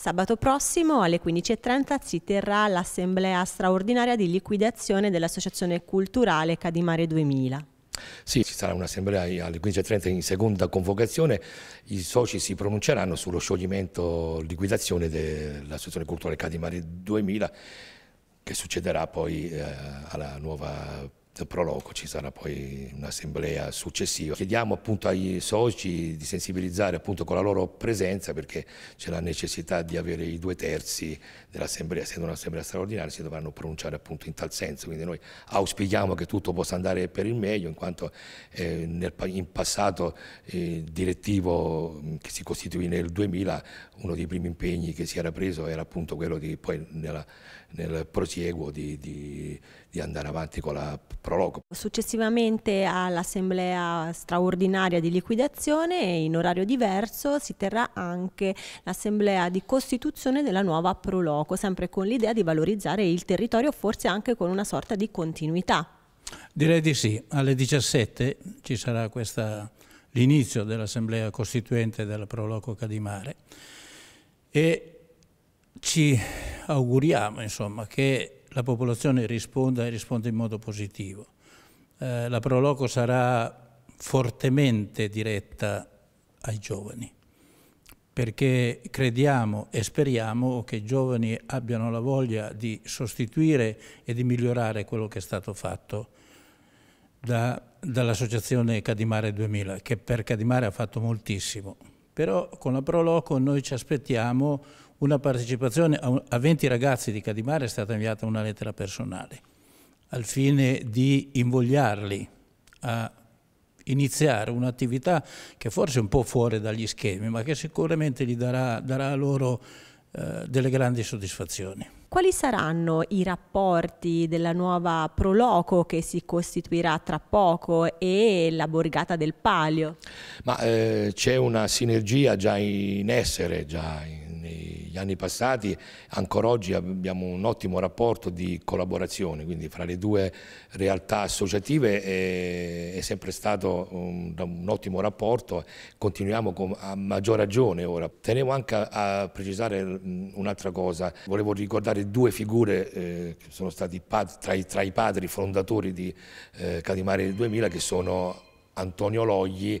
Sabato prossimo alle 15.30 si terrà l'assemblea straordinaria di liquidazione dell'Associazione Culturale Cadimare 2000. Sì, ci sarà un'assemblea alle 15.30 in seconda convocazione, i soci si pronunceranno sullo scioglimento liquidazione dell'Associazione Culturale Cadimare 2000 che succederà poi eh, alla nuova proloco ci sarà poi un'assemblea successiva. Chiediamo appunto ai soci di sensibilizzare appunto con la loro presenza perché c'è la necessità di avere i due terzi dell'assemblea, essendo un'assemblea straordinaria si dovranno pronunciare appunto in tal senso, quindi noi auspichiamo che tutto possa andare per il meglio in quanto eh, nel, in passato eh, direttivo mm, che si costituì nel 2000 uno dei primi impegni che si era preso era appunto quello di poi nella, nel prosieguo di, di, di andare avanti con la prologo. Successivamente all'assemblea straordinaria di liquidazione in orario diverso si terrà anche l'assemblea di costituzione della nuova proloco, sempre con l'idea di valorizzare il territorio forse anche con una sorta di continuità. Direi di sì, alle 17 ci sarà l'inizio dell'assemblea costituente della proloco Cadimare e ci auguriamo insomma, che la popolazione risponda e risponda in modo positivo. Eh, la Proloco sarà fortemente diretta ai giovani, perché crediamo e speriamo che i giovani abbiano la voglia di sostituire e di migliorare quello che è stato fatto da, dall'associazione Cadimare 2000, che per Cadimare ha fatto moltissimo. Però con la Proloco noi ci aspettiamo una partecipazione a 20 ragazzi di Cadimare è stata inviata una lettera personale al fine di invogliarli a iniziare un'attività che forse è un po' fuori dagli schemi, ma che sicuramente gli darà, darà loro eh, delle grandi soddisfazioni. Quali saranno i rapporti della nuova Proloco che si costituirà tra poco e la borgata del Palio? Eh, c'è una sinergia già in essere, già in gli anni passati, ancora oggi abbiamo un ottimo rapporto di collaborazione, quindi fra le due realtà associative è, è sempre stato un, un, ottimo rapporto, continuiamo con, a maggior ragione ora. Tenevo anche a, a precisare un'altra cosa, volevo ricordare due figure eh, che sono stati tra i, tra, i, padri fondatori di eh, Cadimare 2000 che sono Antonio Logli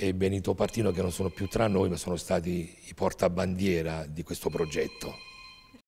e Benito Partino che non sono più tra noi ma sono stati i portabandiera di questo progetto.